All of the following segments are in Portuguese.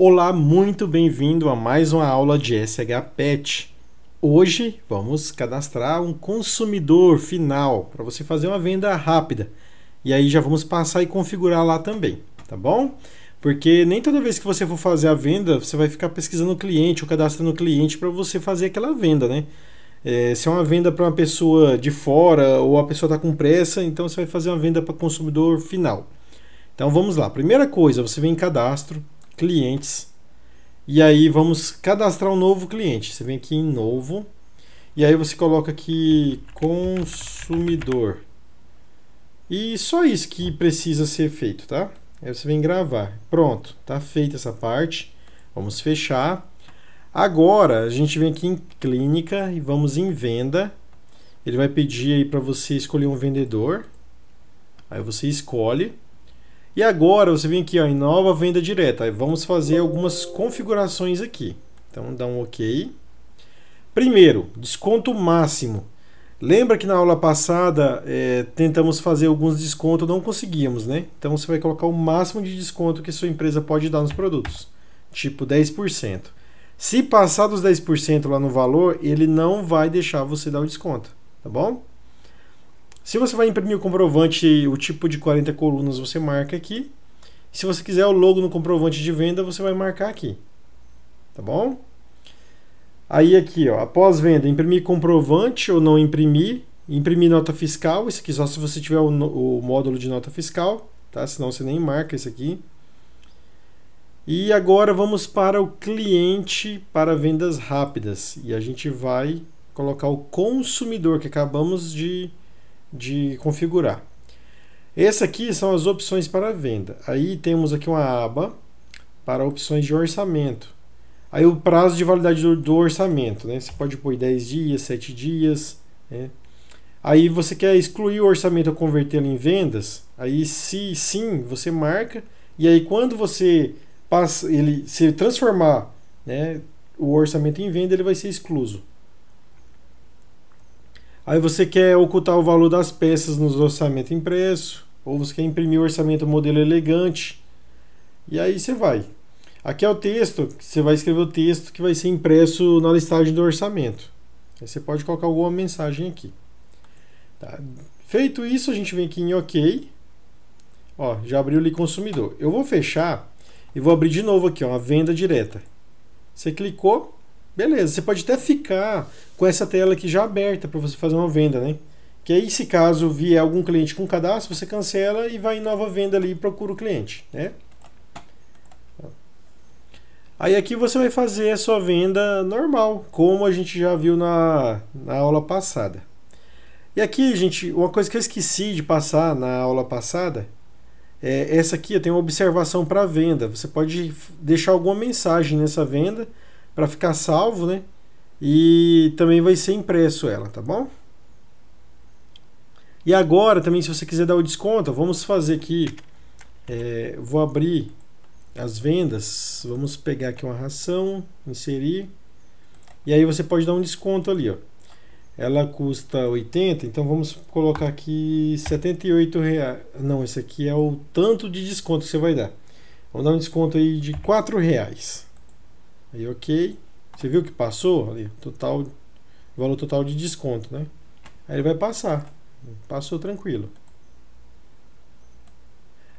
Olá, muito bem-vindo a mais uma aula de SHPET. Hoje vamos cadastrar um consumidor final para você fazer uma venda rápida. E aí já vamos passar e configurar lá também, tá bom? Porque nem toda vez que você for fazer a venda, você vai ficar pesquisando o cliente ou cadastrando o cliente para você fazer aquela venda, né? É, se é uma venda para uma pessoa de fora ou a pessoa está com pressa, então você vai fazer uma venda para consumidor final. Então vamos lá. Primeira coisa, você vem em cadastro, clientes. E aí vamos cadastrar um novo cliente. Você vem aqui em novo. E aí você coloca aqui consumidor. E só isso que precisa ser feito, tá? Aí você vem gravar. Pronto, tá feita essa parte. Vamos fechar. Agora a gente vem aqui em clínica e vamos em venda. Ele vai pedir aí para você escolher um vendedor. Aí você escolhe. E agora você vem aqui ó, em nova venda direta. Vamos fazer algumas configurações aqui. Então dá um OK. Primeiro, desconto máximo. Lembra que na aula passada é, tentamos fazer alguns descontos, não conseguíamos, né? Então você vai colocar o máximo de desconto que sua empresa pode dar nos produtos, tipo 10%. Se passar dos 10% lá no valor, ele não vai deixar você dar o desconto, tá bom? Se você vai imprimir o comprovante, o tipo de 40 colunas, você marca aqui. Se você quiser o logo no comprovante de venda, você vai marcar aqui. Tá bom? Aí aqui, ó, após venda, imprimir comprovante ou não imprimir, imprimir nota fiscal, isso aqui só se você tiver o, o módulo de nota fiscal, tá? Senão você nem marca isso aqui. E agora vamos para o cliente para vendas rápidas e a gente vai colocar o consumidor que acabamos de de configurar. Essas aqui são as opções para venda. Aí temos aqui uma aba para opções de orçamento. Aí o prazo de validade do, do orçamento, né? Você pode pôr 10 dias, 7 dias, né? Aí você quer excluir o orçamento ou convertê-lo em vendas? Aí se sim, você marca e aí quando você passa ele se transformar, né, o orçamento em venda, ele vai ser excluso. Aí você quer ocultar o valor das peças nos orçamento impresso, ou você quer imprimir o orçamento modelo elegante. E aí você vai. Aqui é o texto, você vai escrever o texto que vai ser impresso na listagem do orçamento. Aí você pode colocar alguma mensagem aqui. Tá. Feito isso, a gente vem aqui em OK. Ó, já abriu ali consumidor. Eu vou fechar e vou abrir de novo aqui, ó, a venda direta. Você clicou, Beleza, você pode até ficar com essa tela aqui já aberta para você fazer uma venda, né? Que aí, se caso vier algum cliente com cadastro, você cancela e vai em nova venda ali e procura o cliente, né? Aí aqui você vai fazer a sua venda normal, como a gente já viu na, na aula passada. E aqui, gente, uma coisa que eu esqueci de passar na aula passada é essa aqui, tem uma observação para venda. Você pode deixar alguma mensagem nessa venda para ficar salvo, né? E também vai ser impresso ela, tá bom? E agora também, se você quiser dar o desconto, vamos fazer aqui. É, vou abrir as vendas. Vamos pegar aqui uma ração, inserir. E aí você pode dar um desconto ali, ó. Ela custa 80, então vamos colocar aqui 78 reais. Não, esse aqui é o tanto de desconto que você vai dar. Vamos dar um desconto aí de 4 reais. Aí OK. Você viu que passou ali? Total, valor total de desconto, né? Aí ele vai passar. Passou tranquilo.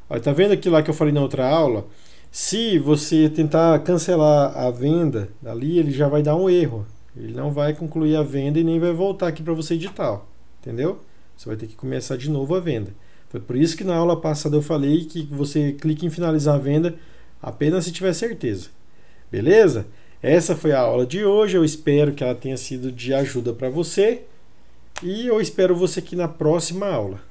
aí tá vendo aqui lá que eu falei na outra aula? Se você tentar cancelar a venda ali, ele já vai dar um erro. Ele não vai concluir a venda e nem vai voltar aqui para você editar. Ó. Entendeu? Você vai ter que começar de novo a venda. Foi por isso que na aula passada eu falei que você clica em finalizar a venda apenas se tiver certeza. Beleza? Essa foi a aula de hoje. Eu espero que ela tenha sido de ajuda para você. E eu espero você aqui na próxima aula.